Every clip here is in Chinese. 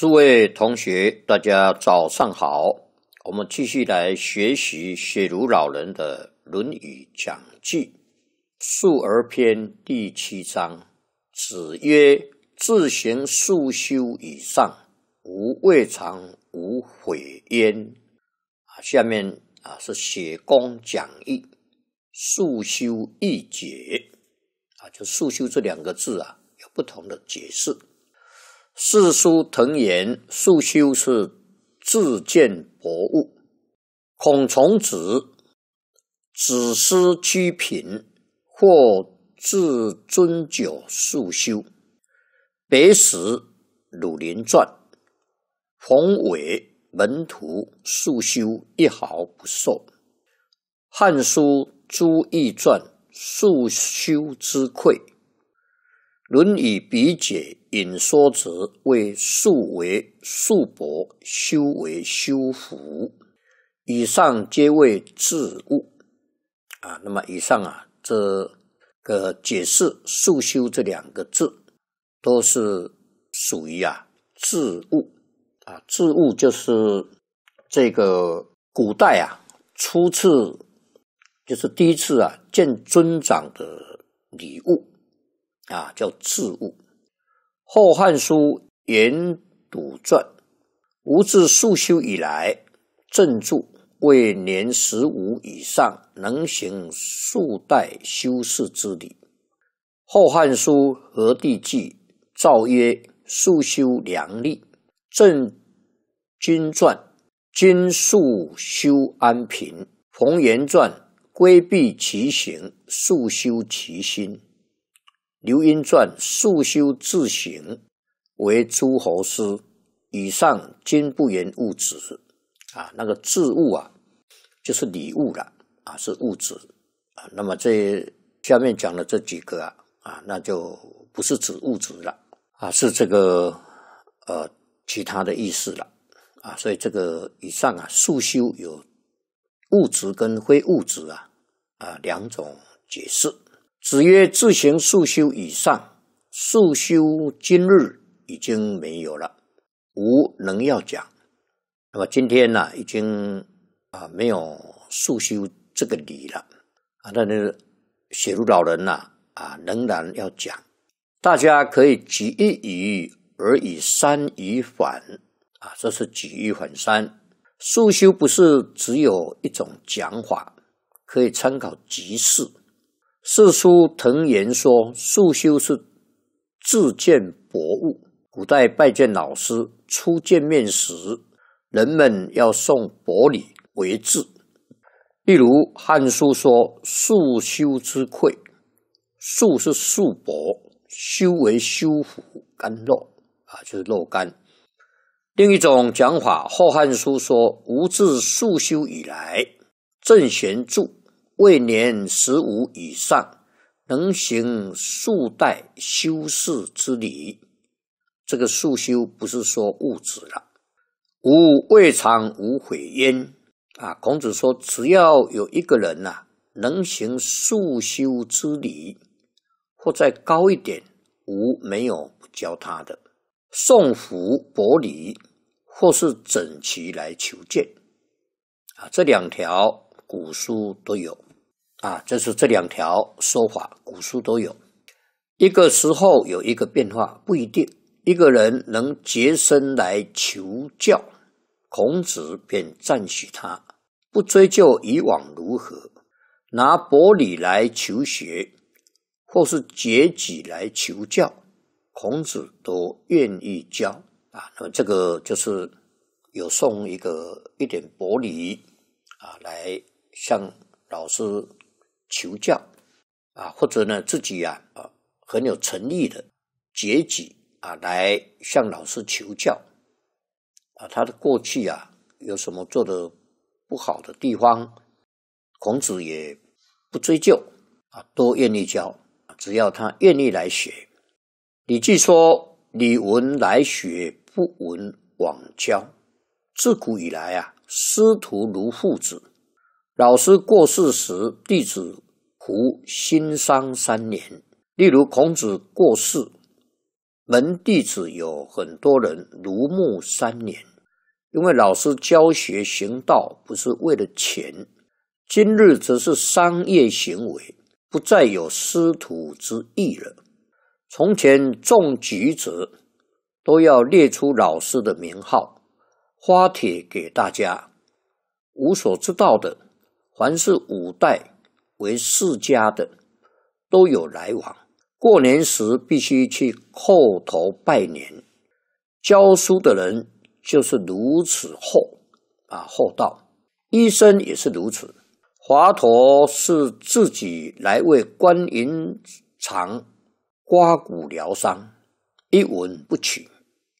诸位同学，大家早上好。我们继续来学习雪庐老人的《论语》讲记，《述而篇》第七章。子曰：“自行述修以上，吾未尝无悔焉。”啊，下面啊是写公讲义，《述修》一解。啊，就“述修”这两个字啊，有不同的解释。《四书藤言》素修是自见博物。孔崇子子思居品，或自尊酒素修。白石《鲁林传》。冯伟门徒素修一毫不受。《汉书》朱异传素修之愧。《论语》笔解引说辞为“素为素薄，修为修福。以上皆为自物。啊，那么以上啊，这个解释“素修”这两个字，都是属于啊自悟啊，自悟就是这个古代啊初次，就是第一次啊见尊长的礼物。啊，叫自悟。《后汉书·言笃传》：吾自素修以来，正著为年十五以上能行数代修士之礼。《后汉书·和帝纪》：诏曰：“速修良力。”《正君传》：君速修安平。《冯原传》：规避其行，速修其心。《刘英传》素修自省，为诸侯师。以上均不言物质，啊，那个“质物”啊，就是礼物了，啊，是物质啊。那么这下面讲的这几个啊，啊，那就不是指物质了，啊，是这个呃其他的意思了，啊，所以这个以上啊，素修有物质跟非物质啊，啊两种解释。子曰：“自行述修以上，述修今日已经没有了，无能要讲。那么今天呢，已经啊没有述修这个理了啊。但是写入老人呐啊仍然要讲，大家可以举一语而以三以反啊，这是举一反三。述修不是只有一种讲法，可以参考即是。”《四书》藤言说：“素修是自见薄物。古代拜见老师，初见面时，人们要送薄礼为质。例如《汉书》说‘素修之馈’，素是素帛，修为修复甘露啊，就是若干。另一种讲法，《后汉书》说‘吾自素修以来’，郑玄注。”未年十五以上，能行束带修士之礼，这个束修不是说物质了。吾未尝无悔焉。啊，孔子说，只要有一个人呐，能行束修之礼，或再高一点，吾没有不教他的。送服薄礼，或是整齐来求见。啊，这两条古书都有。啊，这是这两条说法，古书都有。一个时候有一个变化，不一定一个人能洁身来求教，孔子便赞许他，不追究以往如何。拿薄礼来求学，或是节己来求教，孔子都愿意教。啊，那么这个就是有送一个一点薄礼，啊，来向老师。求教，啊，或者呢，自己呀，啊，很有诚意的结集啊，来向老师求教，啊，他的过去啊，有什么做的不好的地方，孔子也不追究，啊，都愿意教，只要他愿意来学。你既说你文来学，不闻往教，自古以来啊，师徒如父子。老师过世时，弟子胡心伤三年。例如孔子过世，门弟子有很多人如墓三年，因为老师教学行道不是为了钱，今日只是商业行为，不再有师徒之义了。从前重举者都要列出老师的名号，发帖给大家，无所知道的。凡是五代为世家的，都有来往。过年时必须去叩头拜年。教书的人就是如此厚啊厚道，医生也是如此。华佗是自己来为关云长刮骨疗伤，一文不取，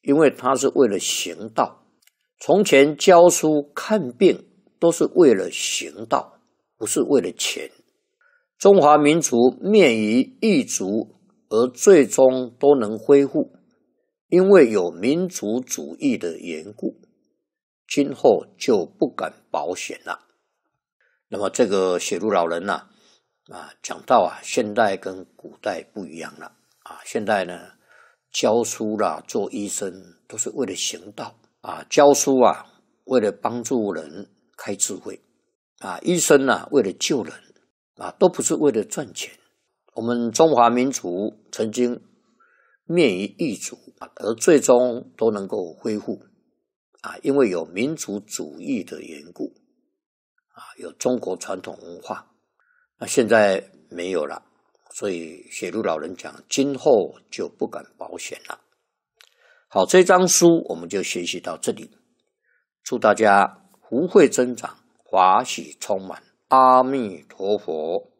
因为他是为了行道。从前教书看病。都是为了行道，不是为了钱。中华民族灭于异族，而最终都能恢复，因为有民族主义的缘故。今后就不敢保险了。那么这个写路老人呢？啊，讲到啊，现代跟古代不一样了啊。现代呢，教书啦，做医生都是为了行道啊。教书啊，为了帮助人。开智慧，啊，医生呢为了救人，啊，都不是为了赚钱。我们中华民族曾经灭于异族，而最终都能够恢复，啊，因为有民族主义的缘故，啊，有中国传统文化。那现在没有了，所以雪路老人讲，今后就不敢保险了。好，这张书我们就学习到这里。祝大家。不会增长，法喜充满。阿弥陀佛。